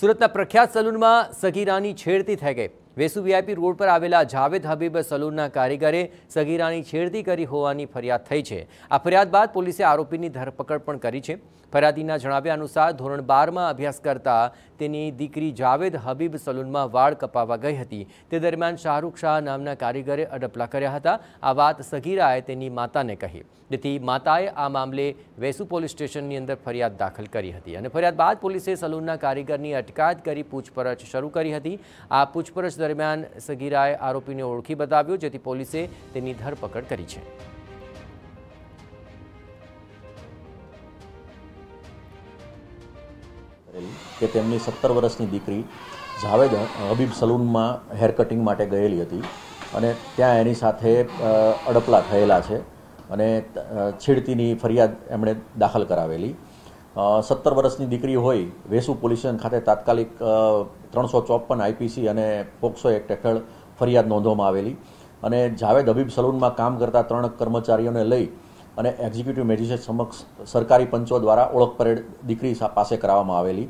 સુરતના પ્રખ્યાત સલૂનમાં સગીરાની છેડતી થઈ ગઈ વેસુ વીઆઈપી રોડ પર આવેલા જાવેદ હબીબ સલૂનના કારીગરે સગીરાની છેડતી કરી હોવાની ફરિયાદ થઈ છે આ ફરિયાદ બાદ પોલીસે આરોપીની ધરપકડ પણ કરી છે ફરિયાદીના જણાવ્યા અનુસાર ધોરણ બારમાં અભ્યાસ કરતા તેની દીકરી જાવેદ હબીબ સલૂનમાં વાળ કપાવવા ગઈ હતી તે દરમિયાન શાહરૂખ શાહ નામના કારીગરે અડપલા કર્યા હતા આ વાત સગીરાએ તેની માતાને કહી તેથી માતાએ આ મામલે વેસુ પોલીસ સ્ટેશનની અંદર ફરિયાદ દાખલ કરી હતી અને ફરિયાદ બાદ પોલીસે સલૂનના કારીગરની અટકાયત કરી પૂછપરછ શરૂ કરી હતી આ પૂછપરછ દરમિયાન સગીરાએ આરોપીને ઓળખી બતાવ્યો જેથી પોલીસે તેની ધરપકડ કરી છે કે તેમની સત્તર વર્ષની દીકરી જાવેદ હબીબ સલૂનમાં હેર કટિંગ માટે ગયેલી હતી અને ત્યાં એની સાથે અડપલા થયેલા છે અને છેડતીની ફરિયાદ એમણે દાખલ કરાવેલી સત્તર વર્ષની દીકરી હોય વેસુ પોલ્યુશન ખાતે તાત્કાલિક ત્રણસો ચોપન આઈપીસી અને પોક્સો એક્ટ હેઠળ ફરિયાદ નોંધવામાં આવેલી અને જાવેદ હબીબ સલૂનમાં કામ કરતા ત્રણ કર્મચારીઓને લઈ અને એક્ઝિક્યુટિવ મેજિસ્ટ્રેટ સમક્ષ સરકારી પંચો દ્વારા ઓળખ પરેડ દીકરી પાસે કરાવવામાં આવેલી